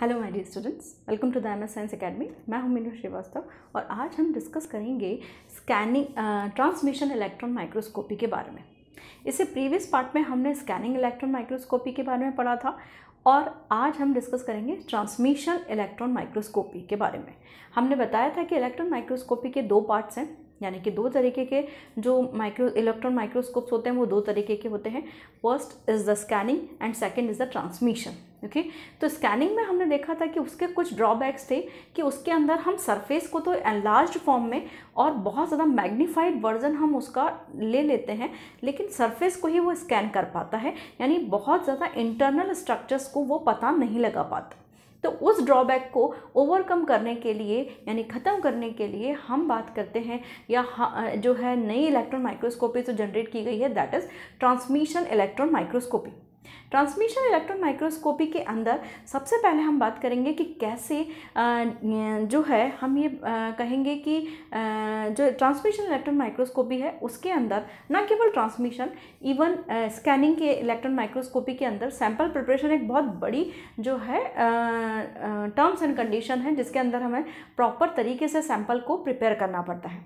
Hello my dear students welcome to the M S science academy मैं हूं मीनू श्रीवास्तव और आज हम डिस्कस करेंगे स्कैनिंग ट्रांसमिशन इलेक्ट्रॉन माइक्रोस्कोपी के बारे में इससे प्रीवियस पार्ट में हमने स्कैनिंग इलेक्ट्रॉन माइक्रोस्कोपी के बारे में पढ़ा था और आज हम डिस्कस करेंगे ट्रांसमिशन इलेक्ट्रॉन माइक्रोस्कोपी के बारे में हमने बताया था कि इलेक्ट्रॉन माइक्रोस्कोपी के दो पार्ट्स हैं यानी कि दो तरीके के जो माइक्रो इलेक्ट्रॉन माइक्रोस्कोप्स होते हैं वो दो तरीके के होते हैं first is the scanning and second is the transmission okay okay? तो स्कैनिंग में हमने देखा था कि उसके कुछ ड्रॉबैक्स थे कि उसके अंदर हम सरफेस को तो एनलार्ज फॉर्म में और बहुत ज़्यादा मैग्नीफाइड वर्जन हम उसका ले लेते हैं लेकिन सरफेस को ही वो स्कैन कर पाता है यानी बहुत ज़्यादा इंटरनल स्ट्रक्चर्स को वो पता नहीं लगा पाता तो उस ड्रॉबैक को ओवरकम करने के लिए यानी ख़त्म करने के लिए हम बात करते हैं या हाँ, जो है नई इलेक्ट्रॉन माइक्रोस्कोपी जो जनरेट की गई है that is transmission electron microscopy transmission electron microscopy के अंदर सबसे पहले हम बात करेंगे कि कैसे जो है हम ये कहेंगे कि जो ट्रांसमिशन इलेक्ट्रॉन माइक्रोस्कोपी है उसके अंदर ना केवल ट्रांसमिशन इवन स्कैनिंग के इलेक्ट्रॉन माइक्रोस्कोपी के अंदर सैंपल प्रिपरेशन एक बहुत बड़ी जो है टर्म्स एंड कंडीशन है जिसके अंदर हमें प्रॉपर तरीके से सैंपल को प्रिपेयर करना पड़ता है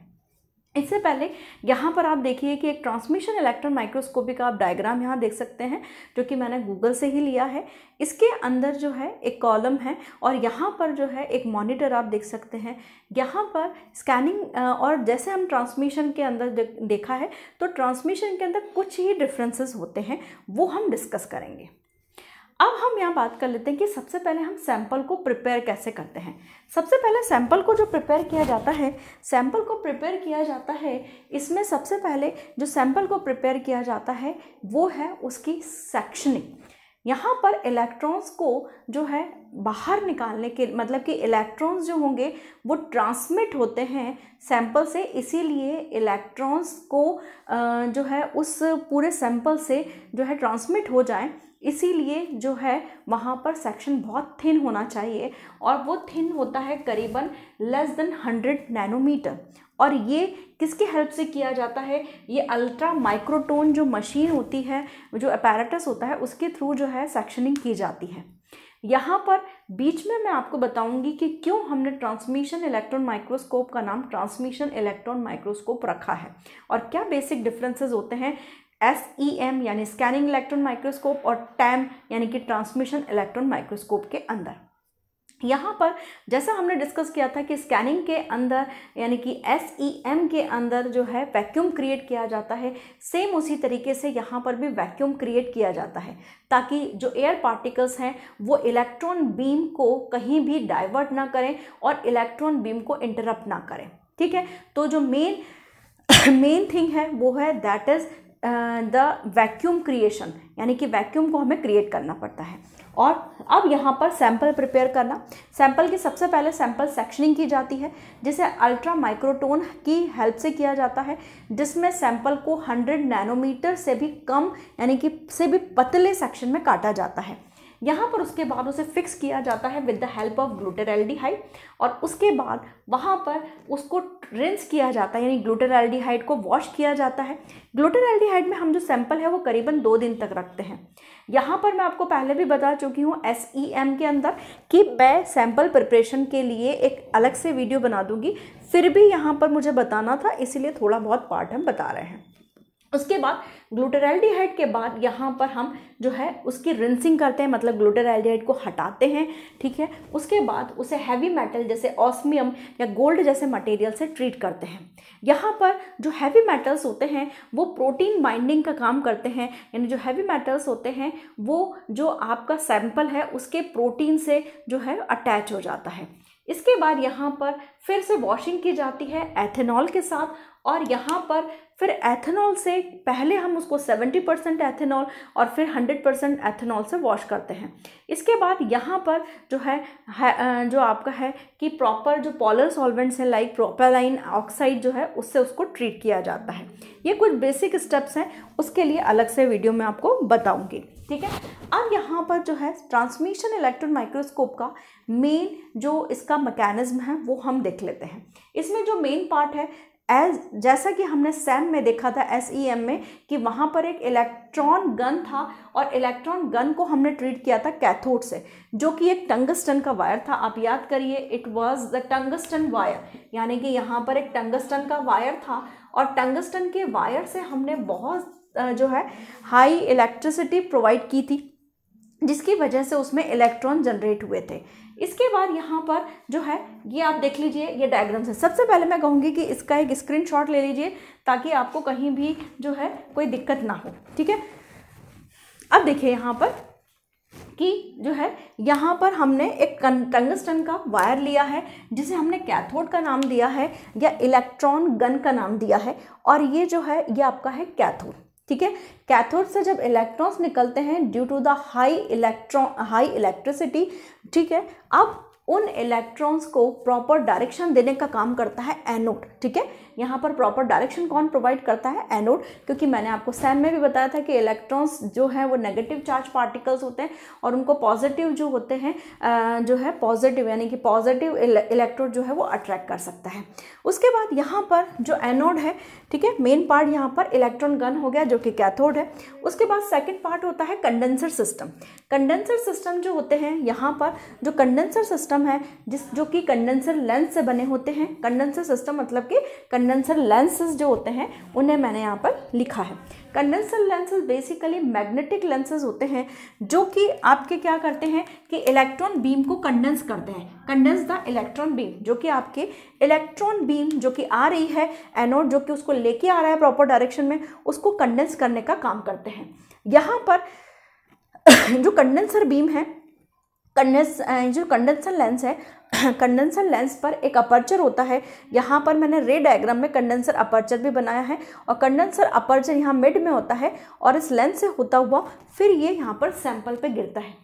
इससे पहले यहाँ पर आप देखिए कि एक ट्रांसमिशन इलेक्ट्रॉन माइक्रोस्कोपी का आप डायग्राम यहाँ देख सकते हैं जो कि मैंने गूगल से ही लिया है इसके अंदर जो है एक कॉलम है और यहाँ पर जो है एक मॉनिटर आप देख सकते हैं यहाँ पर स्कैनिंग और जैसे हम ट्रांसमिशन के अंदर देखा है तो ट्रांसमिशन के अंदर कुछ ही डिफ्रेंसेज होते हैं वो हम डिस्कस करेंगे अब हम यहाँ बात कर लेते हैं कि सबसे पहले हम सैंपल को प्रिपेयर कैसे करते हैं सबसे पहले सैंपल को जो प्रिपेयर किया जाता है सैंपल को प्रिपेयर किया जाता है इसमें सबसे पहले जो सैंपल को प्रिपेयर किया जाता है वो है उसकी सेक्शनिंग यहाँ पर इलेक्ट्रॉन्स को जो है बाहर निकालने के मतलब कि इलेक्ट्रॉन्स जो होंगे वो ट्रांसमिट होते हैं सैंपल से इसीलिए इलेक्ट्रॉन्स को जो है उस पूरे सैंपल से जो है ट्रांसमिट हो जाए इसीलिए जो है वहाँ पर सेक्शन बहुत थिन होना चाहिए और वो थिन होता है करीबन लेस देन हंड्रेड नैनोमीटर और ये किसके हेल्प से किया जाता है ये अल्ट्रा माइक्रोटोन जो मशीन होती है जो अपैरेटस होता है उसके थ्रू जो है सेक्शनिंग की जाती है यहाँ पर बीच में मैं आपको बताऊंगी कि क्यों हमने ट्रांसमिशन इलेक्ट्रॉन माइक्रोस्कोप का नाम ट्रांसमिशन इलेक्ट्रॉन माइक्रोस्कोप रखा है और क्या बेसिक डिफरेंसेस होते हैं एस ई एम यानी स्कैनिंग इलेक्ट्रॉन माइक्रोस्कोप और टैम e यानी कि ट्रांसमिशन इलेक्ट्रॉन माइक्रोस्कोप के अंदर यहाँ पर जैसा हमने डिस्कस किया था कि स्कैनिंग के अंदर यानी कि एस ई एम के अंदर जो है वैक्यूम क्रिएट किया जाता है सेम उसी तरीके से यहाँ पर भी वैक्यूम क्रिएट किया जाता है ताकि जो एयर पार्टिकल्स हैं वो इलेक्ट्रॉन बीम को कहीं भी डाइवर्ट ना करें और इलेक्ट्रॉन बीम को इंटरप्ट ना करें ठीक है तो जो मेन मेन थिंग है वो है that is the vacuum creation यानी कि वैक्यूम को हमें क्रिएट करना पड़ता है और अब यहाँ पर सैंपल प्रिपेयर करना सैंपल की सबसे पहले सैंपल सेक्शनिंग की जाती है जिसे अल्ट्रा माइक्रोटोन की हेल्प से किया जाता है जिसमें सैंपल को 100 नैनोमीटर से भी कम यानी कि से भी पतले सेक्शन में काटा जाता है यहाँ पर उसके बाद उसे फिक्स किया जाता है with the help of glutaraldehyde और उसके बाद वहाँ पर उसको रिंस किया जाता है यानी ग्लूटेरल्डिहाइड को वॉश किया जाता है ग्लूटेरल्डिहाइड में हम जो सैंपल है वो करीबन दो दिन तक रखते हैं यहाँ पर मैं आपको पहले भी बता चुकी हूँ एस ई एम के अंदर कि मैं सैंपल प्रिपरेशन के लिए एक अलग से वीडियो बना दूँगी फिर भी यहाँ पर मुझे बताना था इसीलिए थोड़ा बहुत पार्ट हम बता रहे हैं उसके बाद ग्लूटेरल्डिहाइड के बाद यहाँ पर हम जो है उसकी रिंसिंग करते हैं मतलब ग्लूटेरल्डिहाइड को हटाते हैं ठीक है उसके बाद उसे हैवी मेटल जैसे ऑस्मियम या गोल्ड जैसे मटेरियल से ट्रीट करते हैं यहाँ पर जो हैवी मेटल्स होते हैं वो प्रोटीन बाइंडिंग का काम करते हैं यानी जो हैवी मेटल्स होते हैं वो जो आपका सैम्पल है उसके प्रोटीन से जो है अटैच हो जाता है इसके बाद यहाँ पर फिर से वॉशिंग की जाती है एथेनॉल के साथ और यहाँ पर फिर एथेनॉल से पहले हम उसको 70 परसेंट एथेनॉल और फिर 100 परसेंट एथेनॉल से वॉश करते हैं इसके बाद यहाँ पर जो है, है जो आपका है कि प्रॉपर जो पॉलर सॉल्वेंट्स हैं लाइक प्रोपेलाइन ऑक्साइड जो है उससे उसको ट्रीट किया जाता है ये कुछ बेसिक स्टेप्स हैं उसके लिए अलग से वीडियो में आपको बताऊँगी ठीक है अब यहाँ पर जो है ट्रांसमिशन इलेक्ट्रॉन माइक्रोस्कोप का मेन जो इसका मैकेनिज्म है वो हम देख लेते हैं इसमें जो मेन पार्ट है एज जैसा कि हमने सेम में देखा था एस ई एम में कि वहाँ पर एक इलेक्ट्रॉन गन था और इलेक्ट्रॉन गन को हमने ट्रीट किया था कैथोड से जो कि एक टंगस्टन का वायर था आप याद करिए it was the tungsten wire यानी कि यहाँ पर एक टंगस्टन का वायर था और टंगस्टन के वायर से हमने बहुत जो है हाई इलेक्ट्रिसिटी प्रोवाइड की थी जिसकी वजह से उसमें इलेक्ट्रॉन जनरेट हुए थे इसके बाद यहाँ पर जो है ये आप देख लीजिए ये डायग्राम से सबसे पहले मैं कहूँगी कि इसका एक स्क्रीनशॉट ले लीजिए ताकि आपको कहीं भी जो है कोई दिक्कत ना हो ठीक है अब देखिए यहाँ पर कि जो है यहाँ पर हमने एक टंगस्टन का वायर लिया है जिसे हमने कैथोड का नाम दिया है या इलेक्ट्रॉन गन का नाम दिया है और ये जो है ये आपका है कैथोड ठीक है कैथोड से जब इलेक्ट्रॉन्स निकलते हैं due to the high electron high electricity ठीक है अब उन इलेक्ट्रॉन्स को प्रॉपर डायरेक्शन देने का काम करता है एनोड ठीक है यहाँ पर प्रॉपर डायरेक्शन कौन प्रोवाइड करता है एनोड क्योंकि मैंने आपको सैम में भी बताया था कि इलेक्ट्रॉन्स जो है वो नेगेटिव चार्ज पार्टिकल्स होते हैं और उनको पॉजिटिव जो होते हैं जो है पॉजिटिव यानी कि पॉजिटिव इलेक्ट्रोड जो है वो अट्रैक्ट कर सकता है उसके बाद यहाँ पर जो एनोड है ठीक है मेन पार्ट यहाँ पर इलेक्ट्रॉन गन हो गया जो कि कैथोड है उसके बाद सेकेंड पार्ट होता है कंडेंसर सिस्टम कंडेंसर सिस्टम जो होते हैं यहाँ पर जो कंडेंसर सिस्टम है जिस जो कि कंडेंसर लेंस से बने होते हैं कंडेंसर सिस्टम मतलब कि कंड कंडेंसर लेंसेज जो होते हैं उन्हें मैंने यहाँ पर लिखा है condenser lenses basically magnetic lenses होते हैं जो कि आपके क्या करते हैं कि इलेक्ट्रॉन बीम को कंडेंस करते हैं कंडेंस द इलेक्ट्रॉन बीम जो कि आपके इलेक्ट्रॉन बीम जो कि आ रही है एनोड जो कि उसको लेके आ रहा है प्रॉपर डायरेक्शन में उसको कंडेंस करने का काम करते हैं यहाँ पर जो कंडेंसर बीम है कंडेंस जो कंडेंसर लेंस है कंडेंसर लेंस पर एक अपर्चर होता है यहाँ पर मैंने रे डायग्राम में कंडेंसर अपर्चर भी बनाया है और कंडेंसर अपर्चर यहाँ मिड में होता है और इस लेंस से होता हुआ फिर ये यहाँ पर सैंपल पे गिरता है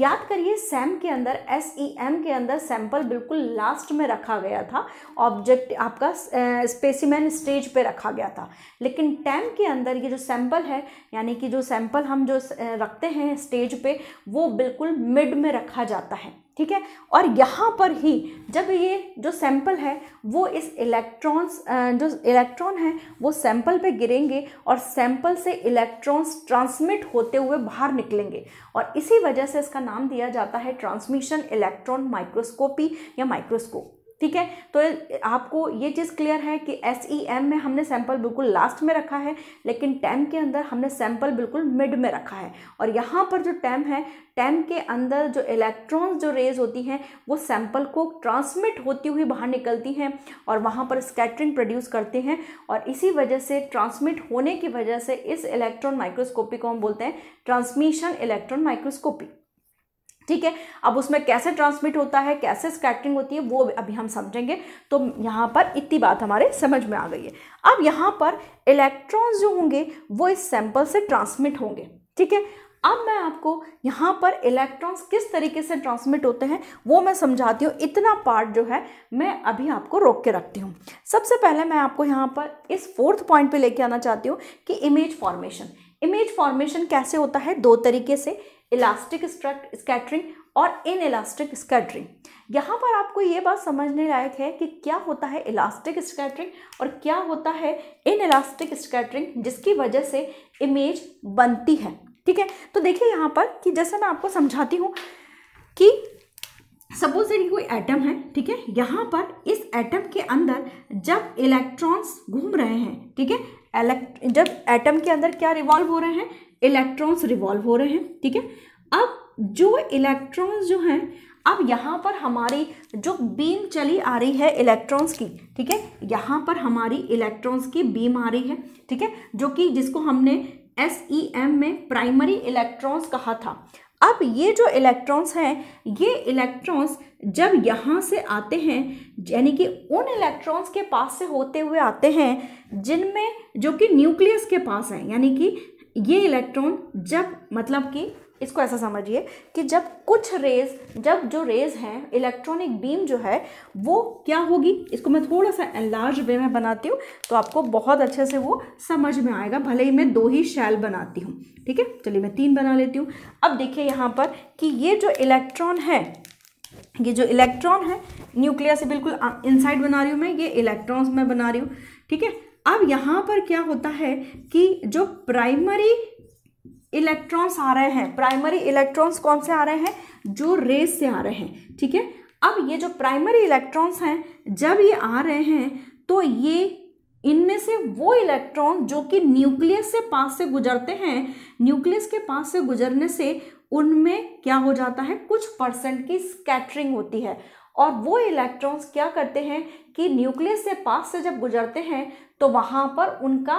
याद करिए सैम के अंदर एस ई एम के अंदर सैंपल बिल्कुल लास्ट में रखा गया था ऑब्जेक्ट आपका स्पेसिमैन स्टेज पे रखा गया था लेकिन टैम के अंदर ये जो सैंपल है यानी कि जो सैंपल हम जो रखते हैं स्टेज पे वो बिल्कुल मिड में रखा जाता है ठीक है और यहाँ पर ही जब ये जो सैंपल है वो इस इलेक्ट्रॉन्स जो इलेक्ट्रॉन है वो सैंपल पे गिरेंगे और सैंपल से इलेक्ट्रॉन्स ट्रांसमिट होते हुए बाहर निकलेंगे और इसी वजह से इसका नाम दिया जाता है ट्रांसमिशन इलेक्ट्रॉन माइक्रोस्कोपी या माइक्रोस्कोप ठीक है तो आपको ये चीज़ क्लियर है कि एस ई एम में हमने सैंपल बिल्कुल लास्ट में रखा है लेकिन टैम के अंदर हमने सैंपल बिल्कुल मिड में रखा है और यहाँ पर जो टैम है टैम के अंदर जो इलेक्ट्रॉन्स जो रेज होती हैं वो सैंपल को ट्रांसमिट होती हुई बाहर निकलती हैं और वहाँ पर स्कैटरिंग प्रोड्यूस करते हैं और इसी वजह से ट्रांसमिट होने की वजह से इस इलेक्ट्रॉन माइक्रोस्कोपी को हम बोलते हैं ट्रांसमिशन इलेक्ट्रॉन माइक्रोस्कोपी ठीक है अब उसमें कैसे ट्रांसमिट होता है कैसे स्कैटरिंग होती है वो अभी हम समझेंगे तो यहाँ पर इतनी बात हमारे समझ में आ गई है अब यहाँ पर इलेक्ट्रॉन्स जो होंगे वो इस सैंपल से ट्रांसमिट होंगे ठीक है अब मैं आपको यहाँ पर इलेक्ट्रॉन्स किस तरीके से ट्रांसमिट होते हैं वो मैं समझाती हूँ इतना पार्ट जो है मैं अभी आपको रोक के रखती हूँ सबसे पहले मैं आपको यहाँ पर इस फोर्थ पॉइंट पे लेके आना चाहती हूँ कि इमेज फॉर्मेशन इमेज फॉर्मेशन कैसे होता है दो तरीके से इलास्टिक स्कैटरिंग और इन इलास्टिक स्कैटरिंग यहाँ पर आपको ये बात समझने लायक है कि क्या होता है इलास्टिक स्कैटरिंग और क्या होता है इन इलास्टिक स्कैटरिंग जिसकी वजह से इमेज बनती है ठीक है तो देखिए यहाँ पर कि जैसे मैं आपको समझाती हूँ कि सपोज ये कोई एटम है ठीक है यहाँ पर इस एटम के अंदर जब इलेक्ट्रॉन्स घूम रहे हैं ठीक है जब एटम के अंदर क्या रिवॉल्व हो रहे हैं इलेक्ट्रॉन्स रिवॉल्व हो रहे हैं ठीक है अब जो इलेक्ट्रॉन्स जो हैं अब यहाँ पर हमारी जो बीम चली आ रही है इलेक्ट्रॉन्स की ठीक है यहाँ पर हमारी इलेक्ट्रॉन्स की बीम आ रही है ठीक है जो कि जिसको हमने एस ई एम में प्राइमरी इलेक्ट्रॉन्स कहा था अब ये जो इलेक्ट्रॉन्स हैं ये इलेक्ट्रॉन्स जब यहाँ से आते हैं यानी कि उन इलेक्ट्रॉन्स के पास से होते हुए आते हैं जिनमें जो कि न्यूक्लियस के पास हैं यानी कि ये इलेक्ट्रॉन जब मतलब कि इसको ऐसा समझिए कि जब कुछ रेज जब जो रेज हैं इलेक्ट्रॉनिक बीम जो है वो क्या होगी इसको मैं थोड़ा सा लार्ज वे में बनाती हूँ तो आपको बहुत अच्छे से वो समझ में आएगा भले ही मैं दो ही शैल बनाती हूँ ठीक है चलिए मैं तीन बना लेती हूँ अब देखिए यहाँ पर कि ये जो इलेक्ट्रॉन है ये जो इलेक्ट्रॉन है न्यूक्लियर से बिल्कुल इनसाइड बना रही हूँ मैं ये इलेक्ट्रॉन्स मैं बना रही हूँ ठीक है अब यहाँ पर क्या होता है कि जो प्राइमरी इलेक्ट्रॉन्स आ रहे हैं प्राइमरी इलेक्ट्रॉन्स कौन से आ रहे हैं जो रेस से आ रहे हैं ठीक है अब ये जो प्राइमरी इलेक्ट्रॉन्स हैं जब ये आ रहे हैं तो ये इनमें से वो इलेक्ट्रॉन जो कि न्यूक्लियस से पास से गुजरते हैं न्यूक्लियस के पास से गुजरने से उनमें क्या हो जाता है कुछ परसेंट की स्कैटरिंग होती है और वो इलेक्ट्रॉन्स क्या करते हैं कि न्यूक्लियस से पास से जब गुजरते हैं तो वहाँ पर उनका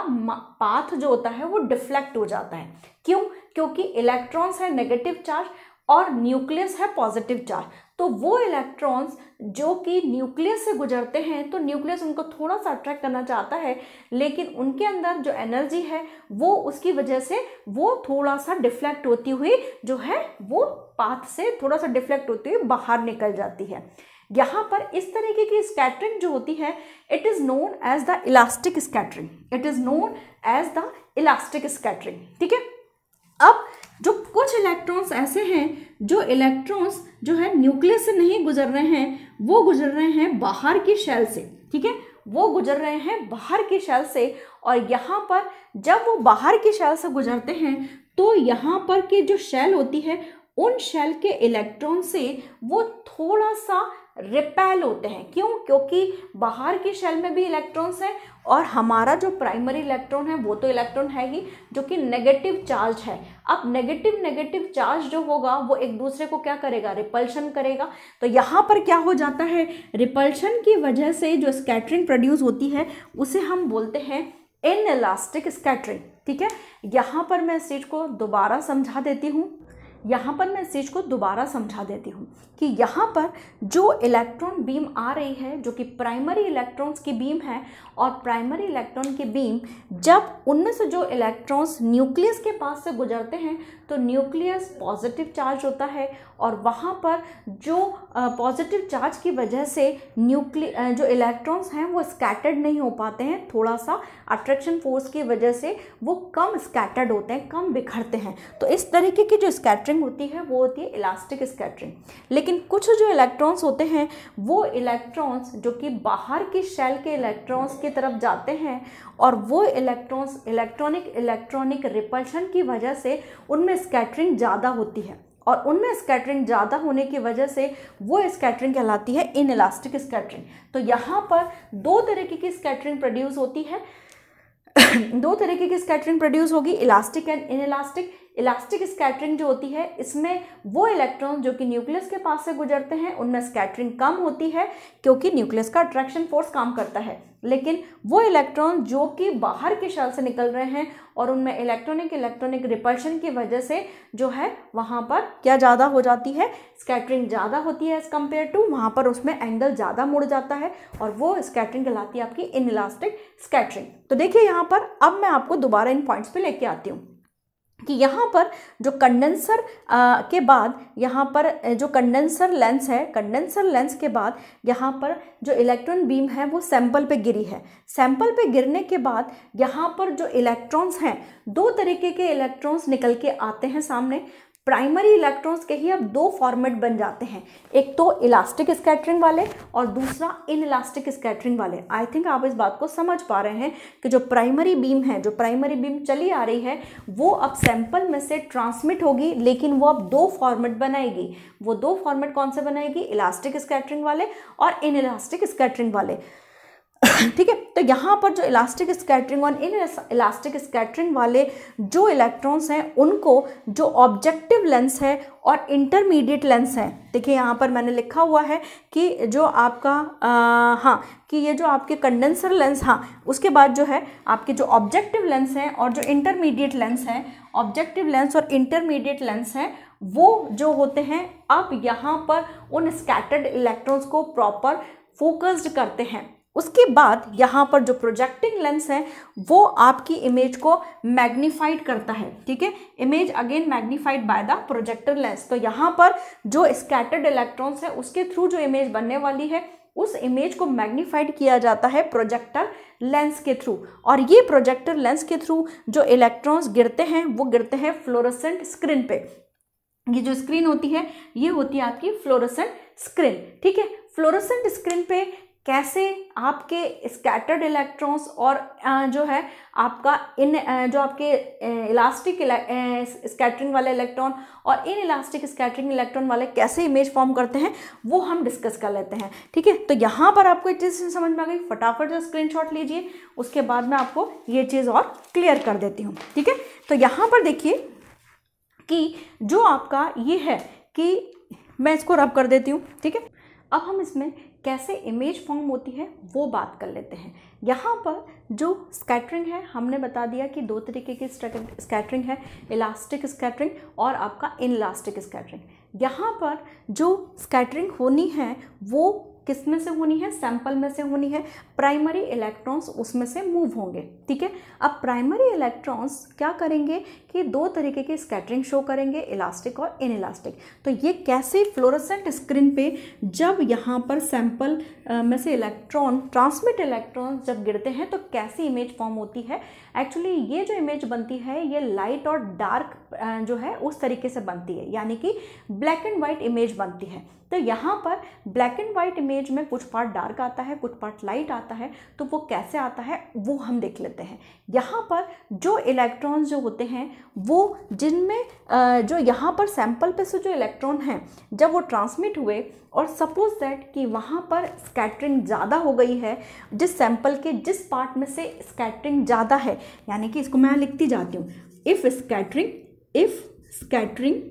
पाथ जो होता है वो डिफ्लेक्ट हो जाता है क्यों क्योंकि इलेक्ट्रॉन्स है नेगेटिव चार्ज और न्यूक्लियस है पॉजिटिव चार्ज तो वो इलेक्ट्रॉन्स जो कि न्यूक्लियस से गुजरते हैं तो न्यूक्लियस उनको थोड़ा सा अट्रैक्ट करना चाहता है लेकिन उनके अंदर जो एनर्जी है वो उसकी वजह से वो थोड़ा सा डिफ्लेक्ट होती हुई जो है वो पाथ से थोड़ा सा डिफ्लेक्ट होती हुई बाहर निकल जाती है यहाँ पर इस तरीके की स्कैटरिंग जो होती है it is known as the elastic scattering it is known as the elastic scattering ठीक है अब जो कुछ इलेक्ट्रॉन्स ऐसे हैं जो इलेक्ट्रॉन्स जो है न्यूक्लियस से नहीं गुजर रहे हैं वो गुजर रहे हैं बाहर की शेल से ठीक है वो गुजर रहे हैं बाहर की शेल से और यहाँ पर जब वो बाहर की शेल से गुजरते हैं तो यहाँ पर की जो शेल होती है उन शेल के इलेक्ट्रॉन से वो थोड़ा सा रिपेल होते हैं क्यों क्योंकि बाहर की शेल में भी इलेक्ट्रॉन्स हैं और हमारा जो प्राइमरी इलेक्ट्रॉन है वो तो इलेक्ट्रॉन है ही जो कि नेगेटिव चार्ज है अब नेगेटिव नेगेटिव चार्ज जो होगा वो एक दूसरे को क्या करेगा रिपल्शन करेगा तो यहाँ पर क्या हो जाता है रिपल्शन की वजह से जो स्कैटरिंग प्रोड्यूस होती है उसे हम बोलते हैं इन इलास्टिक स्कैटरिंग ठीक है यहाँ पर मैं इस चीज़ को दोबारा समझा देती हूँ यहाँ पर मैं इस चीज़ को दोबारा समझा देती हूँ कि यहाँ पर जो इलेक्ट्रॉन बीम आ रही है जो कि प्राइमरी इलेक्ट्रॉन्स की बीम है और प्राइमरी इलेक्ट्रॉन की बीम जब उनमें से जो इलेक्ट्रॉन्स न्यूक्लियस के पास से गुजरते हैं तो न्यूक्लियस पॉजिटिव चार्ज होता है और वहाँ पर जो पॉजिटिव चार्ज की वजह से न्यूक्लिय जो इलेक्ट्रॉन्स हैं वो स्कैटर्ड नहीं हो पाते हैं थोड़ा सा अट्रैक्शन फोर्स की वजह से वो कम स्कैटर्ड होते हैं कम बिखरते हैं तो इस तरीके की जो स्कैटरिंग होती है वो होती है इलास्टिक स्कैटरिंग लेकिन कुछ जो इलेक्ट्रॉन्स होते हैं वो इलेक्ट्रॉन्स जो कि बाहर की शेल के इलेक्ट्रॉन्स की तरफ जाते हैं और वो इलेक्ट्रॉन्स इलेक्ट्रॉनिक इलेक्ट्रॉनिक रिपल्शन की वजह से उनमें स्कैटरिंग ज़्यादा होती है और उनमें स्कैटरिंग ज़्यादा होने की वजह से वो स्कैटरिंग कहलाती है इन इलास्टिक स्कैटरिंग तो यहाँ पर दो तरीके की स्कैटरिंग प्रोड्यूस होती है दो तरीके की स्कैटरिंग प्रोड्यूस होगी elastic and inelastic elastic scattering जो होती है इसमें वो इलेक्ट्रॉन जो कि न्यूक्लियस के पास से गुजरते हैं उनमें स्कैटरिंग कम होती है क्योंकि न्यूक्लियस का अट्रैक्शन फोर्स काम करता है लेकिन वो इलेक्ट्रॉन जो कि बाहर के शल से निकल रहे हैं और उनमें इलेक्ट्रॉनिक इलेक्ट्रॉनिक रिपल्शन की वजह से जो है वहाँ पर क्या ज़्यादा हो जाती है स्कैटरिंग ज़्यादा होती है एज़ कम्पेयर टू वहाँ पर उसमें एंगल ज़्यादा मुड़ जाता है और वो स्कैटरिंग कहलाती है आपकी इलास्टिक स्कैटरिंग तो देखिए यहाँ पर अब मैं आपको दोबारा इन पॉइंट्स पर लेके आती हूँ कि यहाँ पर जो कंडेंसर के बाद यहाँ पर जो कंडेंसर लेंस है कंडेंसर लेंस के बाद यहाँ पर जो इलेक्ट्रॉन बीम है वो सैंपल पे गिरी है सैंपल पे गिरने के बाद यहाँ पर जो इलेक्ट्रॉन्स हैं दो तरीके के इलेक्ट्रॉन्स निकल के आते हैं सामने प्राइमरी इलेक्ट्रॉन्स के ही अब दो फॉर्मेट बन जाते हैं एक तो इलास्टिक स्कैटरिंग वाले और दूसरा इन इलास्टिक स्कैटरिंग वाले आई थिंक आप इस बात को समझ पा रहे हैं कि जो प्राइमरी बीम है जो प्राइमरी बीम चली आ रही है वो अब सैंपल में से ट्रांसमिट होगी लेकिन वो अब दो फॉर्मेट बनाएगी वो दो फॉर्मेट कौन से बनाएगी इलास्टिक स्कैटरिंग वाले और इन इलास्टिक स्कैटरिंग वाले ठीक है तो यहाँ पर जो इलास्टिक स्कैटरिंग और इन इलास्टिक स्कैटरिंग वाले जो इलेक्ट्रॉन्स हैं उनको जो ऑब्जेक्टिव लेंस है और इंटरमीडिएट लेंस है देखिए यहाँ पर मैंने लिखा हुआ है कि जो आपका हाँ कि ये जो आपके कंडेंसर लेंस हाँ उसके बाद जो है आपके जो ऑब्जेक्टिव लेंस हैं और जो इंटरमीडिएट लेंस हैं ऑब्जेक्टिव लेंस और इंटरमीडिएट लेंस हैं वो जो होते हैं अब यहाँ पर उन स्कैटर्ड इलेक्ट्रॉन्स को प्रॉपर फोकस्ड करते हैं उसके बाद यहाँ पर जो प्रोजेक्टिंग लेंस है वो आपकी इमेज को मैग्नीफाइड करता है ठीक है image again magnified by the projector lens तो यहाँ पर जो स्कैटर्ड इलेक्ट्रॉन्स है उसके थ्रू जो इमेज बनने वाली है उस इमेज को मैग्नीफाइड किया जाता है प्रोजेक्टर लेंस के थ्रू और ये प्रोजेक्टर लेंस के थ्रू जो इलेक्ट्रॉन्स गिरते हैं वो गिरते हैं फ्लोरोसेंट स्क्रीन पे ये जो स्क्रीन होती है ये होती है आपकी फ्लोरोसेंट स्क्रीन ठीक है फ्लोरोसेंट स्क्रीन पे कैसे आपके स्कैटर्ड इलेक्ट्रॉन्स और जो है आपका इन जो आपके इलास्टिक स्कैटरिंग वाले इलेक्ट्रॉन और इन इलास्टिक स्कैटरिंग इलेक्ट्रॉन वाले कैसे इमेज फॉर्म करते हैं वो हम डिस्कस कर लेते हैं ठीक है तो यहाँ पर आपको एक चीज़ समझ में आ गई फटाफट से स्क्रीन लीजिए उसके बाद मैं आपको ये चीज़ और क्लियर कर देती हूँ ठीक है तो यहाँ पर देखिए कि जो आपका ये है कि मैं इसको रब कर देती हूँ ठीक है अब हम इसमें कैसे इमेज फॉर्म होती है वो बात कर लेते हैं यहाँ पर जो स्कैटरिंग है हमने बता दिया कि दो तरीके की स्कैटरिंग है इलास्टिक स्कैटरिंग और आपका इनलास्टिक स्कैटरिंग यहाँ पर जो स्कैटरिंग होनी है वो किस में से होनी है सैंपल में से होनी है प्राइमरी इलेक्ट्रॉन्स उसमें से मूव होंगे ठीक है अब प्राइमरी इलेक्ट्रॉन्स क्या करेंगे कि दो तरीके की स्कैटरिंग शो करेंगे इलास्टिक और इन इलास्टिक तो ये कैसे फ्लोरोसेंट स्क्रीन पे जब यहाँ पर सैंपल में से इलेक्ट्रॉन ट्रांसमिट इलेक्ट्रॉन्स जब गिरते हैं तो कैसी इमेज फॉर्म होती है एक्चुअली ये जो इमेज बनती है ये लाइट और डार्क जो है उस तरीके से बनती है यानी कि ब्लैक एंड व्हाइट इमेज बनती है तो यहाँ पर ब्लैक एंड वाइट इमेज में कुछ पार्ट डार्क आता है कुछ पार्ट लाइट आता है तो वो कैसे आता है वो हम देख लेते हैं यहाँ पर जो इलेक्ट्रॉन्स जो होते हैं वो जिनमें जो यहाँ पर सैम्पल पे से जो इलेक्ट्रॉन हैं जब वो ट्रांसमिट हुए और सपोज दैट कि वहाँ पर स्कैटरिंग ज़्यादा हो गई है जिस सैम्पल के जिस पार्ट में से स्कैटरिंग ज़्यादा है यानी कि इसको मैं लिखती जाती हूँ if scattering if scattering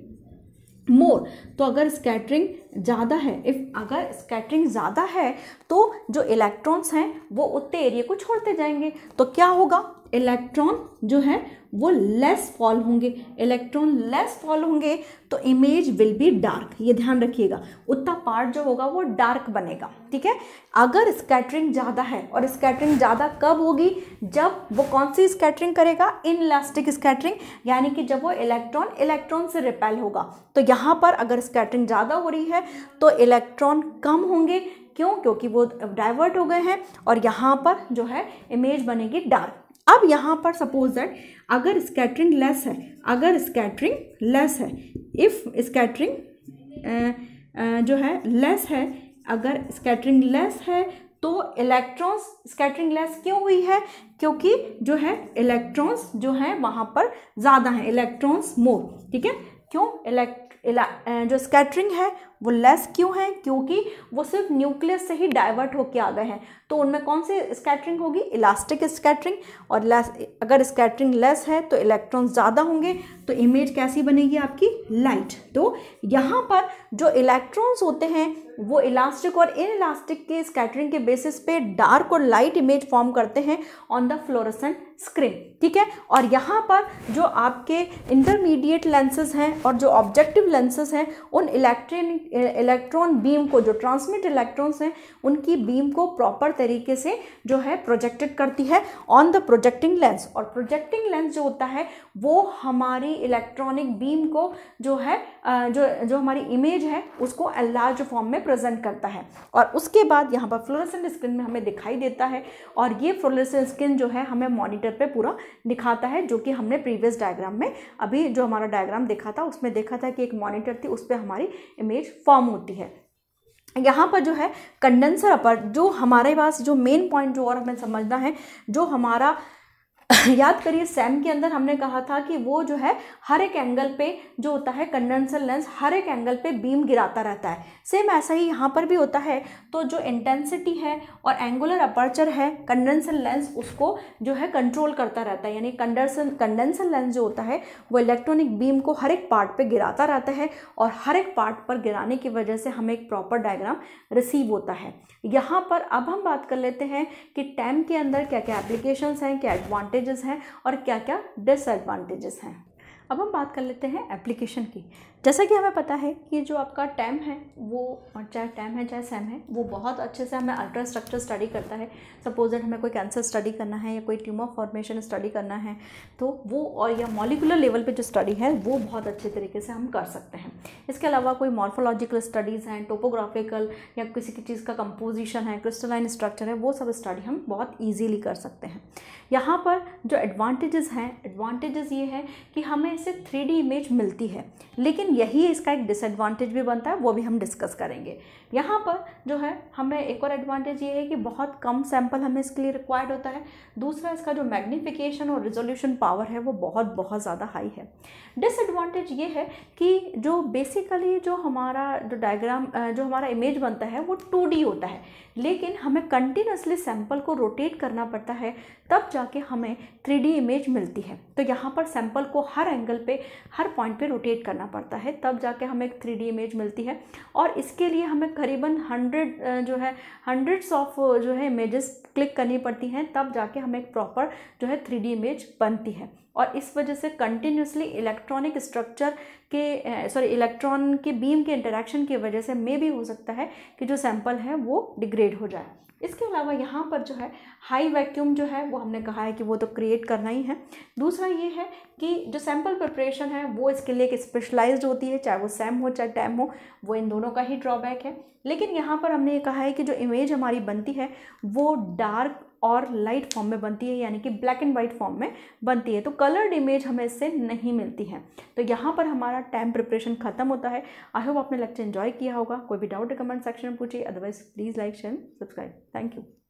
more तो अगर स्कैटरिंग ज़्यादा है इफ़ अगर स्कैटरिंग ज़्यादा है तो जो इलेक्ट्रॉन्स हैं वो उतने एरिया को छोड़ते जाएंगे तो क्या होगा इलेक्ट्रॉन जो है वो लेस फॉल होंगे इलेक्ट्रॉन लेस फॉल होंगे तो इमेज विल बी डार्क ये ध्यान रखिएगा उतना पार्ट जो होगा वो डार्क बनेगा ठीक है अगर स्कैटरिंग ज़्यादा है और स्कैटरिंग ज़्यादा कब होगी जब वो कौन सी स्कैटरिंग करेगा इन इलास्टिक स्कैटरिंग यानी कि जब वो इलेक्ट्रॉन इलेक्ट्रॉन से रिपेल होगा तो यहाँ पर अगर स्कैटरिंग ज़्यादा हो रही है तो इलेक्ट्रॉन कम होंगे क्यों क्योंकि वो डाइवर्ट हो गए हैं और यहाँ पर जो है इमेज बनेगी डार्क अब यहाँ पर सपोज दैट अगर स्कैटरिंग लेस है अगर स्कैटरिंग लेस है इफ़ स्कैटरिंग जो है लेस है अगर स्कैटरिंग लेस है तो इलेक्ट्रॉन्स स्कैटरिंग लेस क्यों हुई है क्योंकि जो है इलेक्ट्रॉन्स जो है वहाँ पर ज़्यादा हैं इलेक्ट्रॉन्स मोर ठीक है क्यों इलेक्ट जो स्कैटरिंग है वो लेस क्यों है क्योंकि वो सिर्फ न्यूक्लियस से ही डाइवर्ट होके आ गए हैं तो उनमें कौन सी स्कैटरिंग होगी इलास्टिक स्कैटरिंग और लेस अगर स्कैटरिंग लेस है तो इलेक्ट्रॉन ज़्यादा होंगे तो इमेज कैसी बनेगी आपकी लाइट तो यहाँ पर जो इलेक्ट्रॉन्स होते हैं वो इलास्टिक और इन इलास्टिक के स्कैटरिंग के बेसिस पे डार्क और लाइट इमेज फॉर्म करते हैं ऑन द फ्लोरसेंट स्क्रीन ठीक है और यहाँ पर जो आपके इंटरमीडिएट लेंसेज हैं और जो ऑब्जेक्टिव लेंसेज हैं उन इलेक्ट्रॉनिक इलेक्ट्रॉन बीम को जो ट्रांसमिट इलेक्ट्रॉन्स हैं उनकी बीम को प्रॉपर तरीके से जो है प्रोजेक्टेड करती है ऑन द प्रोजेक्टिंग लेंस और प्रोजेक्टिंग लेंस जो होता है वो हमारी इलेक्ट्रॉनिक बीम को जो है जो जो हमारी इमेज है उसको अलार्ज फॉर्म में प्रेजेंट करता है और उसके बाद यहाँ पर फ्लोरेसेंट स्क्रीन में हमें दिखाई देता है और ये फ्लोरसेंट स्क्रीन जो है हमें मॉनिटर पर पूरा दिखाता है जो कि हमने प्रीवियस डायग्राम में अभी जो हमारा डायग्राम देखा था उसमें देखा था कि एक मॉनिटर थी उस पर हमारी इमेज फॉर्म होती है यहाँ पर जो है कंडेंसर अपर जो हमारे पास जो मेन पॉइंट जो और हमें समझना है जो हमारा याद करिए सैम के अंदर हमने कहा था कि वो जो है हर एक एंगल पे जो होता है कंडेंसर लेंस हर एक एंगल पे बीम गिराता रहता है सेम ऐसा ही यहाँ पर भी होता है तो जो इंटेंसिटी है और एंगुलर अपर्चर है कंडेंसर लेंस उसको जो है कंट्रोल करता रहता है यानी कंडेंसर कंडेंसर लेंस जो होता है वो इलेक्ट्रॉनिक बीम को हर एक पार्ट पर गिराता रहता है और हर एक पार्ट पर गिराने की वजह से हमें एक प्रॉपर डायग्राम रिसीव होता है यहाँ पर अब हम बात कर लेते हैं कि टैम के अंदर क्या क्या एप्लीकेशन हैं क्या एडवांटेज एडवांटेजेस हैं और क्या क्या डिसएडवांटेजेस हैं अब हम बात कर लेते हैं एप्लीकेशन की जैसा कि हमें पता है कि जो आपका टैम e है वो और चाहे टैम e है चाहे सैम e है वो बहुत अच्छे से हमें अल्ट्रा स्ट्रक्चर स्टडी करता है सपोज दैट हमें कोई कैंसर स्टडी करना है या कोई ट्यूमर फॉर्मेशन स्टडी करना है तो वो और या मॉलिकुलर लेवल पे जो स्टडी है वो बहुत अच्छे तरीके से हम कर सकते हैं इसके अलावा कोई मॉर्फोलॉजिकल स्टडीज़ हैं टोपोग्राफिकल या किसी की चीज़ का कंपोजिशन है क्रिस्टलाइन स्ट्रक्चर है वो सब स्टडी हम बहुत ईजीली कर सकते हैं यहाँ पर जो एडवांटेजेस हैं एडवांटेजेस ये है कि हमें इसे थ्री इमेज मिलती है लेकिन यही इसका एक डिसएडवांटेज भी बनता है वो भी हम डिस्कस करेंगे यहाँ पर जो है हमें एक और एडवांटेज ये है कि बहुत कम सैंपल हमें इसके लिए रिक्वायर्ड होता है दूसरा इसका जो मैग्नीफिकेशन और रिजोल्यूशन पावर है वो बहुत बहुत ज़्यादा हाई है डिसएडवांटेज ये है कि जो बेसिकली जो हमारा जो डायग्राम जो हमारा इमेज बनता है वो टू होता है लेकिन हमें कंटिन्यूसली सैंपल को रोटेट करना पड़ता है तब जाके हमें थ्री इमेज मिलती है तो यहाँ पर सैम्पल को हर एंगल पे हर पॉइंट पे रोटेट करना पड़ता है तब जाके हमें एक थ्री इमेज मिलती है और इसके लिए हमें करीबन हंड्रेड जो है हंड्रेड्स ऑफ जो है इमेजेस क्लिक करनी पड़ती हैं तब जाके हमें एक प्रॉपर जो है थ्री इमेज बनती है और इस वजह से कंटिन्यूसली इलेक्ट्रॉनिक स्ट्रक्चर के सॉरी इलेक्ट्रॉन के बीम के इंटरेक्शन की वजह से मे भी हो सकता है कि जो सैंपल है वो डिग्रेड हो जाए इसके अलावा यहाँ पर जो है हाई वैक्यूम जो है वो हमने कहा है कि वो तो क्रिएट करना ही है दूसरा ये है कि जो सैंपल प्रिपरेशन है वो इसके लिए एक स्पेशलाइज्ड होती है चाहे वो सैम हो चाहे टैम हो वो इन दोनों का ही ड्रॉबैक है लेकिन यहाँ पर हमने ये कहा है कि जो इमेज हमारी बनती है वो डार्क और लाइट फॉर्म में बनती है यानी कि ब्लैक एंड वाइट फॉर्म में बनती है तो कलर्ड इमेज हमें इससे नहीं मिलती है तो यहाँ पर हमारा टाइम प्रिपरेशन खत्म होता है आई होप आपने लेक्चर इन्जॉय किया होगा कोई भी डाउट कमेंट सेक्शन में पूछिए otherwise please like share subscribe thank you